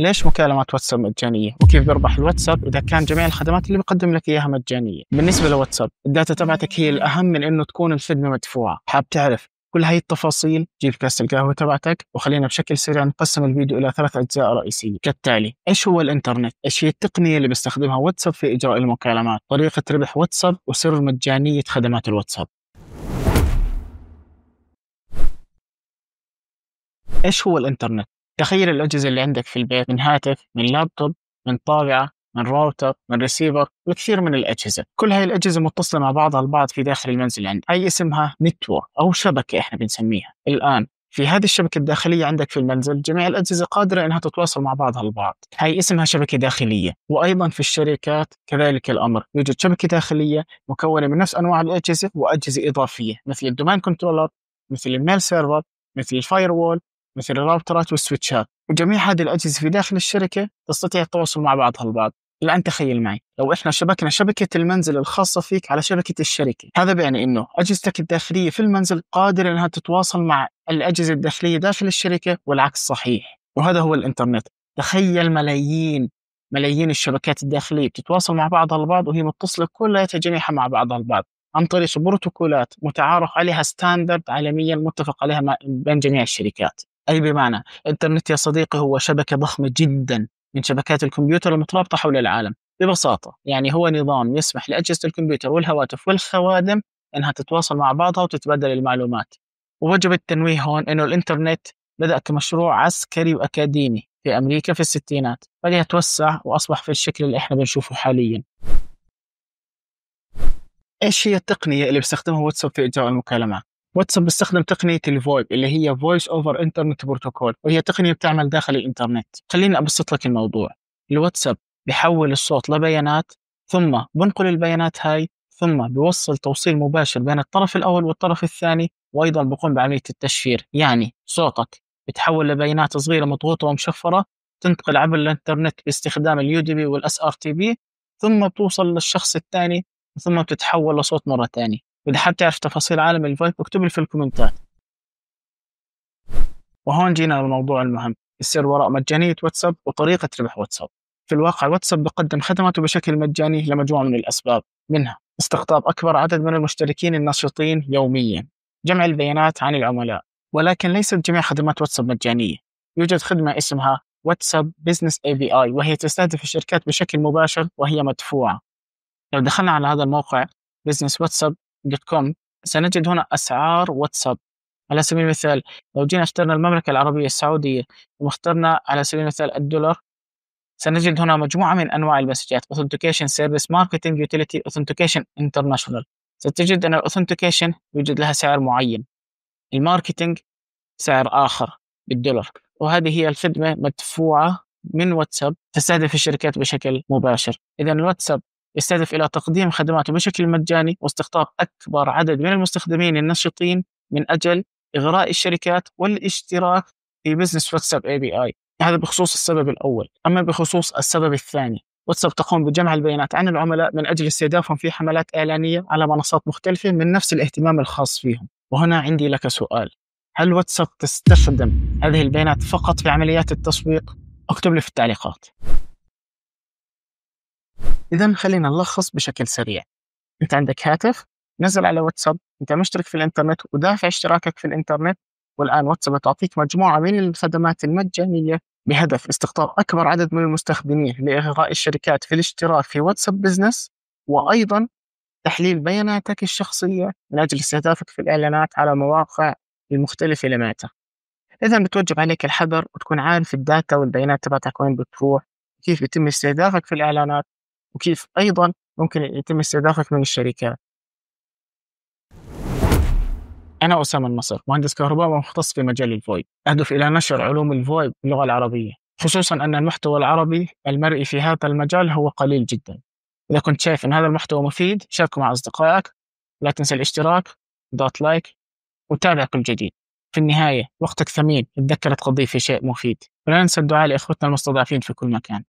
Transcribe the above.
ليش مكالمات واتساب مجانيه؟ وكيف بربح الواتساب اذا كان جميع الخدمات اللي بقدم لك اياها مجانيه؟ بالنسبه لواتساب الداتا تبعتك هي الاهم من انه تكون الخدمه مدفوعه، حاب تعرف كل هاي التفاصيل جيب كاسة القهوة تبعتك وخلينا بشكل سريع نقسم الفيديو إلى ثلاث أجزاء رئيسية كالتالي إيش هو الإنترنت؟ إيش هي التقنية اللي بيستخدمها واتساب في إجراء المكالمات؟ طريقة ربح واتساب وسر مجانية خدمات الواتساب ايش هو الانترنت؟ تخيل الأجهزة اللي عندك في البيت من هاتف من لابتوب من طابعة من راوتر من ريسيفر وكثير من الأجهزة كل هاي الأجهزة متصلة مع بعضها البعض في داخل المنزل عندك يعني أي اسمها نتورك أو شبكة إحنا بنسميها الآن في هذه الشبكة الداخلية عندك في المنزل جميع الأجهزة قادرة أنها تتواصل مع بعضها البعض هاي اسمها شبكة داخلية وأيضا في الشركات كذلك الأمر يوجد شبكة داخلية مكونة من نفس أنواع الأجهزة وأجهزة إضافية مثل الدومين كنترولر مثل الميل سيرفر مثل الفاير وول مثل الراوترات والسويتشات وجميع هذه الأجهزة في داخل الشركة تستطيع التواصل مع بعضها البعض الآن تخيل معي لو إحنا شبكنا شبكة المنزل الخاصة فيك على شبكة الشركة هذا بيعني أنه أجهزتك الداخلية في المنزل قادرة أنها تتواصل مع الأجهزة الداخلية داخل الشركة والعكس صحيح وهذا هو الإنترنت تخيل ملايين ملايين الشبكات الداخلية بتتواصل مع بعضها البعض وهي متصلة كلها جميعها مع بعضها البعض عن طريق بروتوكولات متعارف عليها ستاندرد عالميا متفق عليها بين جميع الشركات أي بمعنى الإنترنت يا صديقي هو شبكة ضخمة جدا من شبكات الكمبيوتر المترابطة حول العالم ببساطة يعني هو نظام يسمح لأجهزة الكمبيوتر والهواتف والخوادم أنها تتواصل مع بعضها وتتبادل المعلومات ووجب التنويه هون أنه الإنترنت بدأ كمشروع عسكري وأكاديمي في أمريكا في الستينات بدأ توسع وأصبح في الشكل اللي إحنا بنشوفه حاليا إيش هي التقنية اللي بيستخدمها واتساب في إجراء المكالمات؟ واتساب بيستخدم تقنيه الفويب اللي هي فويس اوفر انترنت بروتوكول وهي تقنيه بتعمل داخل الانترنت خليني ابسط لك الموضوع الواتساب بحول الصوت لبيانات ثم بنقل البيانات هاي ثم بوصل توصيل مباشر بين الطرف الاول والطرف الثاني وايضا بقوم بعمليه التشفير يعني صوتك بتحول لبيانات صغيره مضغوطه ومشفره تنتقل عبر الانترنت باستخدام اليو دي بي والاس ار تي بي ثم بتوصل للشخص الثاني ثم بتتحول لصوت مره ثانيه واذا حاب تعرف تفاصيل عالم الفايب اكتب لي في الكومنتات وهون جينا للموضوع المهم السر وراء مجانية واتساب وطريقة ربح واتساب في الواقع واتساب بقدم خدماته بشكل مجاني لمجموعة من الأسباب منها استقطاب أكبر عدد من المشتركين النشطين يوميا جمع البيانات عن العملاء ولكن ليست جميع خدمات واتساب مجانية يوجد خدمة اسمها واتساب بزنس اي بي اي وهي تستهدف الشركات بشكل مباشر وهي مدفوعة لو دخلنا على هذا الموقع بزنس واتساب دوت كوم سنجد هنا أسعار واتساب على سبيل المثال لو جينا اخترنا المملكة العربية السعودية واخترنا على سبيل المثال الدولار سنجد هنا مجموعة من أنواع المسجات Authentication Service Marketing Utility Authentication International ستجد أن الأوثنتيكيشن يوجد لها سعر معين الماركتنج سعر آخر بالدولار وهذه هي الخدمة مدفوعة من واتساب تستهدف الشركات بشكل مباشر إذا الواتساب يستهدف إلى تقديم خدماته بشكل مجاني واستقطاب أكبر عدد من المستخدمين النشطين من أجل إغراء الشركات والاشتراك في بزنس واتساب اي بي اي هذا بخصوص السبب الأول أما بخصوص السبب الثاني واتساب تقوم بجمع البيانات عن العملاء من أجل استهدافهم في حملات إعلانية على منصات مختلفة من نفس الاهتمام الخاص فيهم وهنا عندي لك سؤال هل واتساب تستخدم هذه البيانات فقط في عمليات التسويق؟ اكتب لي في التعليقات إذا خلينا نلخص بشكل سريع أنت عندك هاتف نزل على واتساب أنت مشترك في الإنترنت ودافع اشتراكك في الإنترنت والآن واتساب تعطيك مجموعة من الخدمات المجانية بهدف استقطاب أكبر عدد من المستخدمين لإغراء الشركات في الاشتراك في واتساب بزنس وأيضا تحليل بياناتك الشخصية من أجل استهدافك في الإعلانات على مواقع المختلفة لماتا إذا بتوجب عليك الحذر وتكون عارف الداتا والبيانات تبعتك وين بتروح كيف بيتم استهدافك في الإعلانات وكيف أيضا ممكن يتم استهدافك من الشركات أنا أسامة النصر مهندس كهرباء ومختص في مجال الفويب أهدف إلى نشر علوم الفويب باللغة العربية خصوصا أن المحتوى العربي المرئي في هذا المجال هو قليل جدا إذا كنت شايف أن هذا المحتوى مفيد شاركه مع أصدقائك لا تنسى الاشتراك ضغط لايك وتابع كل جديد في النهاية وقتك ثمين اتذكر تقضيه في شيء مفيد ولا ننسى الدعاء لإخوتنا المستضعفين في كل مكان